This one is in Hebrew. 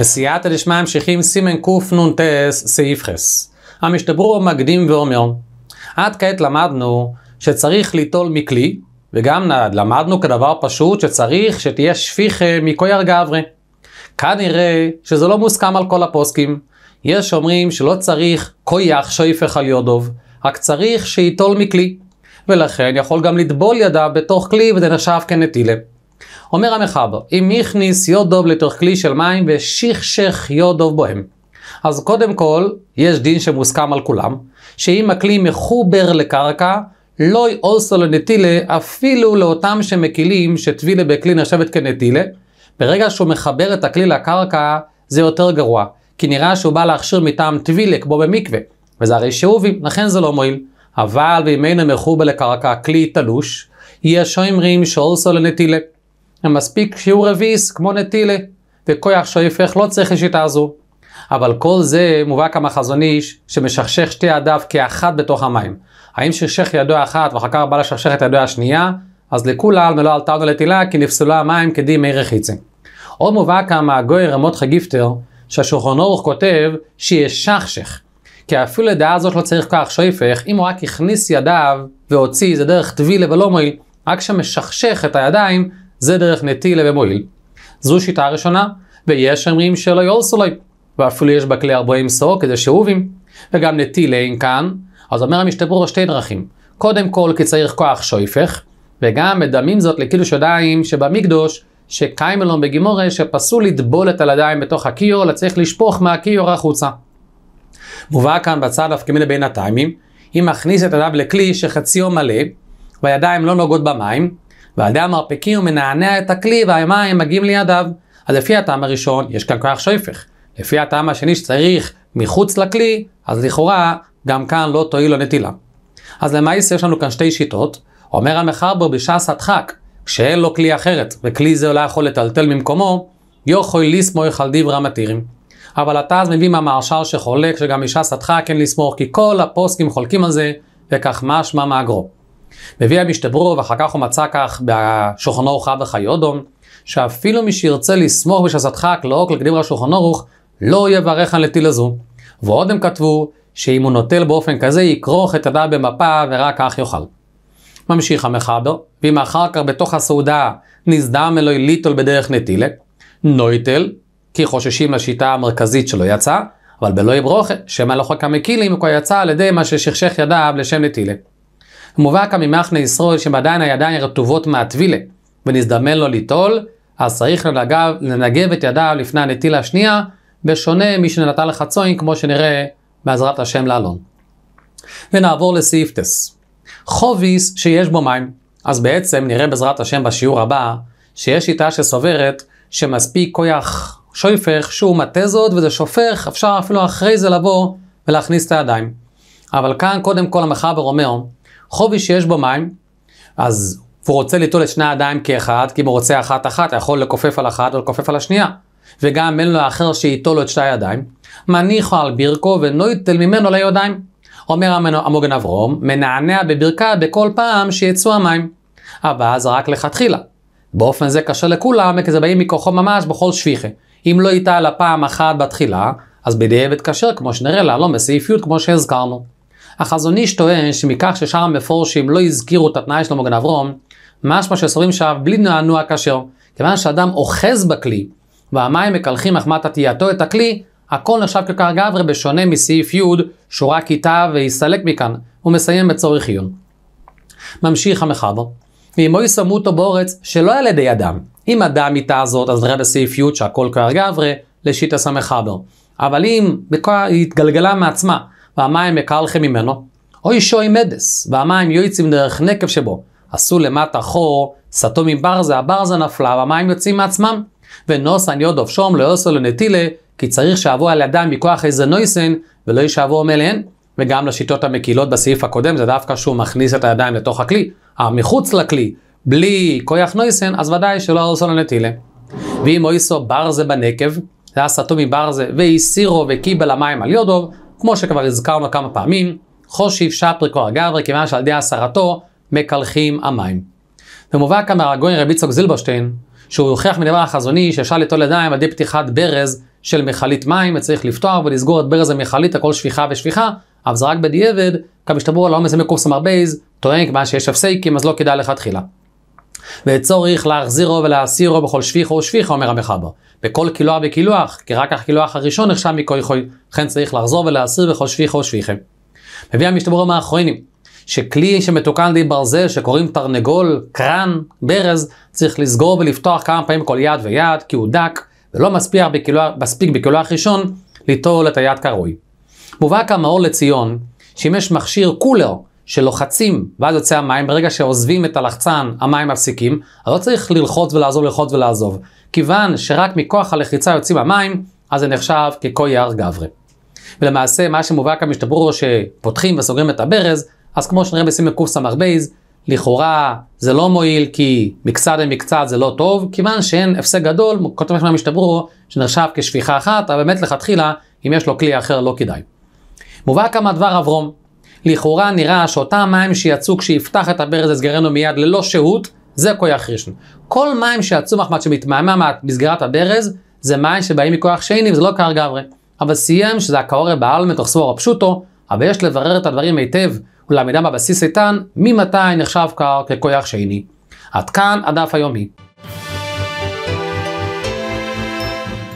בסייעתא דשמיא ממשיכים סימן קנ"ט סעיף חס. המשתברו מקדים ואומר, עד כעת למדנו שצריך ליטול מכלי, וגם למדנו כדבר פשוט שצריך שתהיה שפיכה אה, מכויר גברי. כנראה שזה לא מוסכם על כל הפוסקים. יש אומרים שלא צריך כויח שויפך על יודוב, רק צריך שייטול מכלי. ולכן יכול גם לטבול ידיו בתוך כלי וזה נחשב כנטילה. אומר המחבר, אם הכניס יודוב לתוך כלי של מים ושכשך יודוב בוהם. אז קודם כל, יש דין שמוסכם על כולם, שאם הכלי מחובר לקרקע, לא יאוסו לנטילה אפילו לאותם שמקילים שטבילה בכלי נחשבת כנטילה. ברגע שהוא מחבר את הכלי לקרקע, זה יותר גרוע, כי נראה שהוא בא להכשיר מטעם טבילה כמו במקווה, וזה הרי שאובים, לכן זה לא מועיל. אבל בימינו מחובר לקרקע כלי תלוש, יש שוימרים שאוסו לנטילה. ומספיק שיעור רביעיס כמו נטילה, וכויח שופך לא צריך לשיטה זו. אבל כל זה מובא כמה חזון איש שמשכשך שתי ידיו כאחת בתוך המים. האם שכשך ידו אחת ואחר כך בא לשכשך את ידו השנייה, אז לכולה על מלוא עלתה לטילה כי נפסלו המים כדי מי רחיצה. עוד מובא כמה הגוי רמות גיפטר שהשולחון אורך כותב שכשך. כי אפילו לדעה הזאת לא צריך כוח שויפך, אם הוא רק הכניס ידיו והוציא, זה דרך טבילה ולא מועיל. רק שמשכשך את הידיים, זה דרך נטילה ומועיל. זו שיטה ראשונה, ויש אומרים שלא יולסו לי, ואפילו יש בכלי 40 סור כדי שאובים, וגם נטילה אין כאן, אז אומר המשתברור שתי דרכים. קודם כל כי צריך כוח שויפך, וגם מדמים זאת לכאילו שדיים שבמקדוש, שקיימלון בגימורה שפסול לטבול את הלדיים בתוך הכיור, אלא לשפוך מהכיור החוצה. מובא כאן בצד אף כמיני בין הטיימים, אם מכניס את הידיו לכלי שחציו מלא, והידיים לא נוגעות במים, ועל ידי המרפקים הוא מנענע את הכלי והמים מגיעים לידיו. אז לפי הטעם הראשון, יש כאן כוח שפך. לפי הטעם השני שצריך מחוץ לכלי, אז לכאורה, גם כאן לא תועיל לו נטילה. אז למעשה יש לנו כאן שתי שיטות. אומר המחרבר בש"ס הדחק, כשאין לו כלי אחרת, וכלי זה לא יכול לטלטל ממקומו, יוכוי לסמוך על דברה מתירים. אבל אתה אז מביא מהמהרש"ל שחולק שגם מש"ס הדחק אין לסמוך, כי כל הפוסקים חולקים על זה, וכך משמע מאגרו. מביא המשתברו ואחר כך הוא מצא כך בשולחנו רוחה וחי שאפילו מי שירצה לסמוך בשסתך כלאוק לקדימה שולחנו ערוך, לא יברך על לטילה זו. ועוד הם כתבו שאם הוא נוטל באופן כזה יכרוך את הדעת במפה ורק כך יאכל. ממשיך המחבר, ואם אחר כך בתוך הסעודה נזדם אלוהי ליטול בדרך נטילה, נויטל, כי חוששים לשיטה המרכזית שלו יצא, אבל בלא יברוכה, שמא לא חכה מקילים, הוא יצא על ידי מה ששכשך ידיו לשם נטילה. מובא מובהקה ממחנה ישראל שמדיין הידיים רטובות מהטבילה, ונזדמן לו ליטול, אז צריך לנגב, לנגב את ידיו לפני הנטילה השנייה, בשונה משנטל לחצוין, כמו שנראה בעזרת השם לאלון. ונעבור לסעיף טס. חוביס שיש בו מים, אז בעצם נראה בעזרת השם בשיעור הבא, שיש שיטה שסוברת שמספיק כויח שויפך שהוא מטה זאת וזה שופך, אפשר אפילו אחרי זה לבוא ולהכניס את הידיים. אבל כאן קודם כל המחבר אומר חובי שיש בו מים, אז הוא רוצה ליטול את שני הידיים כאחד, כי אם הוא רוצה אחת-אחת, יכול לכופף על אחת או לכופף על השנייה. וגם אין לו האחר שייטול לו את שתי הידיים. מניחו על ברכו ונויטל ממנו לידיים. אומר המוגן אברום, מנענע בברכה בכל פעם שיצאו המים. אבל זה רק לכתחילה. באופן זה קשה לכולם, כי זה באים מכוחו ממש בכל שפיכה. אם לא ייטה הפעם אחת בתחילה, אז בדיעבד כשר, כמו שנראה להלום לא בסעיף י' כמו שהזכרנו. החזון איש טוען שמכך ששאר המפורשים לא הזכירו את התנאי שלמה בן אברום, משמע שסוברים שעב בלי נענוע כאשר, כיוון שאדם אוחז בכלי, והמים מקלחים מחמת עטייתו את הכלי, הכל נחשב ככר גברי בשונה מסעיף י' שהוא רק איתה ויסתלק מכאן, הוא מסיים בצורך עיון. ממשיך המחבר, ואם אוי שמו אותו באורץ שלא על ידי אדם. אם אדם איתה הזאת, אז נראה בסעיף י' שהכל קר גברי, לשיטס המחבר. אבל אם היא התגלגלה מעצמה, והמים יקר ממנו, או אישו מדס, והמים יועצים דרך נקב שבו. עשו למטה חור, סתום עם ברזה, הברזה נפלה, והמים יוצאים מעצמם. ונוסן יודוב שום לא יוסו לנטילה, כי צריך שאבו על ידם מכוח איזה נויסן, ולא ישאבו מאליהן. וגם לשיטות המקילות בסעיף הקודם, זה דווקא שהוא מכניס את הידיים לתוך הכלי, אבל אה, מחוץ לכלי, בלי כוח נויסן, אז ודאי שלא יוסו לנטילה. ואם אויסו ברזה בנקב, זה היה סטו מברזה, והסירו וקיבל המים על יודוב, כמו שכבר הזכרנו כמה פעמים, חושיב שפריקו הגברי כיוון שעל ידי הסרתו מקלחים המים. ומובא כאן מהרגוין רבי צוק זילברשטיין, שהוא הוכיח מדבר החזוני שאפשר ליטול ידיים על ידי פתיחת ברז של מכלית מים, וצריך לפתוח ולסגור את ברז המכלית, הכל שפיכה ושפיכה, אבל זה רק בדיעבד, כמשתברו על העומס במקום המרבייז, טוען כיוון שיש הפסקים אז לא כדאי לכתחילה. וצורך להחזירו ולהסירו בכל שפיכו ושפיכו, אומר המחבר. בכל קילוח וקילוח, כי רק הקילוח הראשון נחשב מכויכו, לכן צריך לחזור ולהסיר בכל שפיכו ושפיכם. מביא המשתברום מהאחרונים, שכלי שמתוקן די ברזל, שקוראים תרנגול, קרן, ברז, צריך לסגור ולפתוח כמה פעמים כל יד ויד, כי הוא דק, ולא מספיק בקילוח, מספיק בקילוח ראשון ליטול את היד כראוי. מובא כאן מאור לציון, שאם יש מכשיר קולר, שלוחצים, ואז יוצא המים, ברגע שעוזבים את הלחצן, המים מפסיקים, אז לא צריך ללחוץ ולעזוב, ללחוץ ולעזוב. כיוון שרק מכוח הלחיצה יוצאים המים, אז זה נחשב כקויאר גברי. ולמעשה, מה שמובא כאן משתברור שפותחים וסוגרים את הברז, אז כמו שנראה בסימן קס"ב, לכאורה זה לא מועיל כי מקצת למקצת זה לא טוב, כיוון שאין הפסק גדול, כותב שם משתברו, שנחשב כשפיכה אחת, אבל באמת לכתחילה, אם יש לו כלי אחר לא כדאי. מובא כמה דבר אברום, לכאורה נראה שאותם מים שיצאו כשיפתח את הברז לסגרנו מיד ללא שהות, זה כויח ראשון. כל מים שיצאו מחמד שמתמהמה מסגרת הברז, זה מים שבאים מכוח שני וזה לא קר גברי. אבל סיים שזה הקאורה בעל תוך סבורה פשוטו, אבל יש לברר את הדברים היטב ולעמידם בבסיס איתן, ממתי נחשב קר ככויח שני. עד כאן הדף היומי.